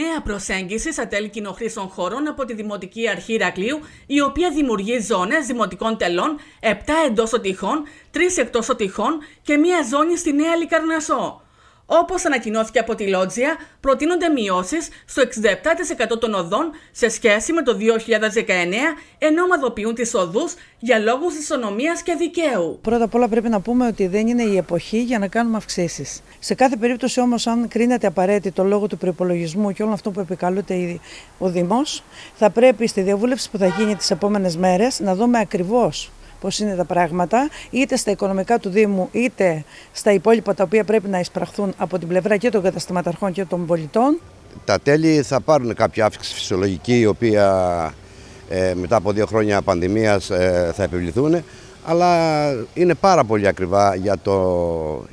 νέα προσέγγιση σε τέλη κοινοχρήσεων χωρών από τη Δημοτική Αρχή Ηρακλείου, η οποία δημιουργεί ζώνες δημοτικών τελών, 7 εντός οτυχών, 3 εκτός οτυχών και μία ζώνη στη Νέα Λικαρνασό. Όπως ανακοινώθηκε από τη Λότζια, προτείνονται μειώσεις στο 67% των οδών σε σχέση με το 2019, ενώ ομαδοποιούν τις οδούς για λόγους ισονομίας και δικαίου. Πρώτα απ' όλα πρέπει να πούμε ότι δεν είναι η εποχή για να κάνουμε αυξήσεις. Σε κάθε περίπτωση όμως, αν κρίνεται απαραίτητο λόγω του προπολογισμού και όλων αυτών που επικαλούνται ο Δήμος, θα πρέπει στη διαβούλευση που θα γίνει τις επόμενες μέρες να δούμε ακριβώς πώς είναι τα πράγματα, είτε στα οικονομικά του Δήμου, είτε στα υπόλοιπα τα οποία πρέπει να εισπραχθούν από την πλευρά και των καταστηματαρχών και των πολιτών. Τα τέλη θα πάρουν κάποια αύξηση φυσιολογική, η οποία ε, μετά από δύο χρόνια πανδημίας ε, θα επιβληθούν, αλλά είναι πάρα πολύ ακριβά για, το,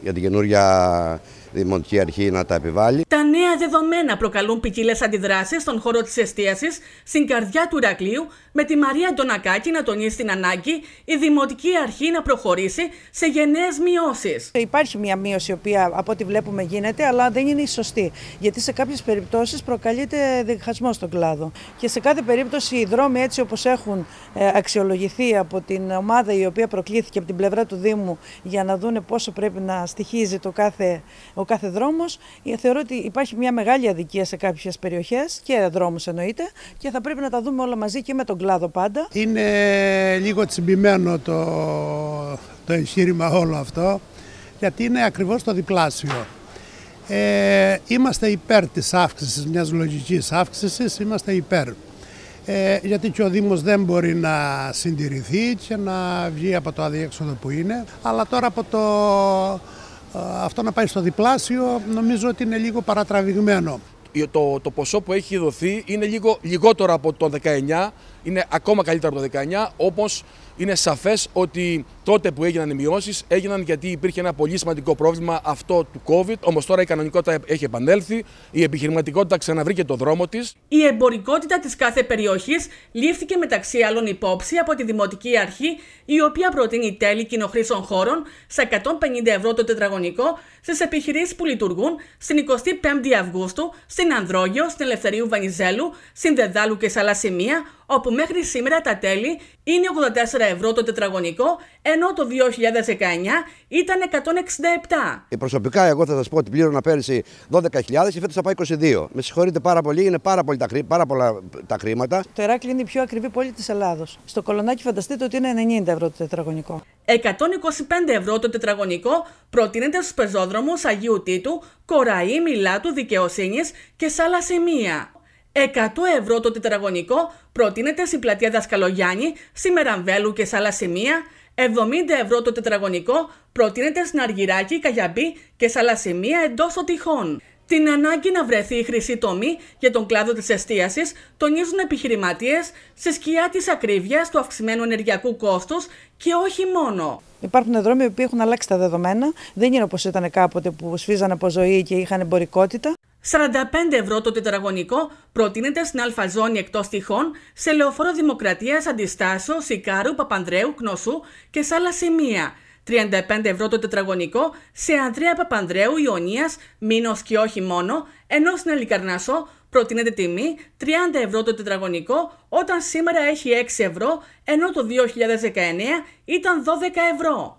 για την καινούργια Δημοτική Αρχή να τα επιβάλλει. Τα νέα δεδομένα προκαλούν ποικίλε αντιδράσεις στον χώρο της εστίασης στην καρδιά του Ρακλείου, με τη Μαρία Ντονακάκη να τονίσει την ανάγκη η Δημοτική Αρχή να προχωρήσει σε γενναίες μειώσεις. Υπάρχει μια μείωση, η οποία από ό,τι βλέπουμε γίνεται, αλλά δεν είναι η σωστή. Γιατί σε κάποιες περιπτώσεις προκαλείται διχασμός στον κλάδο. Και σε κάθε περίπτωση οι δρόμοι έτσι όπως έχουν ε, αξιολογηθεί από την ομάδα η οποία προκλήθηκε από την πλευρά του Δήμου για να δούνε πόσο πρέπει να στοιχίζει το κάθε, κάθε δρόμος. Ε, θεωρώ ότι υπάρχει μια μεγάλη αδικία σε κάποιες περιοχές και δρόμους εννοείται και θα πρέπει να τα δούμε όλα μαζί και με τον κλάδο πάντα. Είναι λίγο τσιμπημένο το, το εγχείρημα όλο αυτό γιατί είναι ακριβώς το διπλάσιο. Ε, είμαστε υπέρ της αύξησης, μιας λογικής αύξησης, είμαστε υπέρ. Ε, γιατί και ο Δήμος δεν μπορεί να συντηρηθεί και να βγει από το αδιέξοδο που είναι. Αλλά τώρα από το ε, αυτό να πάει στο διπλάσιο νομίζω ότι είναι λίγο παρατραβηγμένο. Το, το ποσό που έχει δοθεί είναι λίγο λιγότερο από το 19 είναι ακόμα καλύτερα από το 19, όπως είναι σαφές ότι τότε που έγιναν οι μειώσεις έγιναν γιατί υπήρχε ένα πολύ σημαντικό πρόβλημα αυτό του COVID. Όμως τώρα η κανονικότητα έχει επανέλθει, η επιχειρηματικότητα ξαναβρήκε το δρόμο της. Η εμπορικότητα της κάθε περιοχής λήφθηκε μεταξύ άλλων υπόψη από τη Δημοτική Αρχή, η οποία προτείνει τέλη κοινοχρήσεων χώρων σε 150 ευρώ το τετραγωνικό στις επιχειρήσεις που λειτουργούν στην 25η Αυγούστου, στην Ανδρόγειο, στην Ελευθερίου Βανιζέλου, στην Δεδάλου και σε άλλα σημεία, όπου μέχρι σήμερα τα τέλη είναι 84 ευρώ το τετραγωνικό, ενώ το 2019 ήταν 167. Ε, προσωπικά εγώ θα σας πω ότι πλήρωνα πέρυσι 12.000 και φέτος θα πάει 22. Με συγχωρείτε πάρα πολύ, είναι πάρα, πολύ τα, πάρα πολλά τα χρήματα. Το Εράκλειο είναι η πιο ακριβή πόλη της Ελλάδος. Στο Κολονάκι φανταστείτε ότι είναι 90 ευρώ το τετραγωνικό. 125 ευρώ το τετραγωνικό προτείνεται στους πεζόδρομους Αγίου Τίτου, Κοραή, Μιλάτου, Δικαιοσύνης και σε σημεία. 100 ευρώ το τετραγωνικό προτείνεται στην πλατεία Δασκαλογιάννη, στη Μεραμβέλου και σε άλλα σημεία, 70 ευρώ το τετραγωνικό προτείνεται στην Αργυράκη, Καγιαμπή και σε άλλα σημεία εντός των τυχών. Την ανάγκη να βρεθεί η χρυσή τομή για τον κλάδο της εστίασης τονίζουν επιχειρηματίες σε σκιά της ακρίβειας, του αυξημένου ενεργειακού κόστους και όχι μόνο. Υπάρχουν δρόμοι που έχουν αλλάξει τα δεδομένα. Δεν είναι όπως ήταν κάποτε που σφίζαν από ζωή και είχαν εμπορικότητα. 45 ευρώ το τετραγωνικό προτείνεται στην Αλφαζόνη εκτός τυχών, σε λεωφόρο Δημοκρατίας, Αντιστάσεω, Σικάρου, Παπανδρέου, κνοσού και σε σημεία. 35 ευρώ το τετραγωνικό σε Ανδρέα Παπανδρέου, Ιωνίας, Μήνος και όχι μόνο, ενώ στην Αλικαρνασό προτείνεται τιμή 30 ευρώ το τετραγωνικό όταν σήμερα έχει 6 ευρώ, ενώ το 2019 ήταν 12 ευρώ.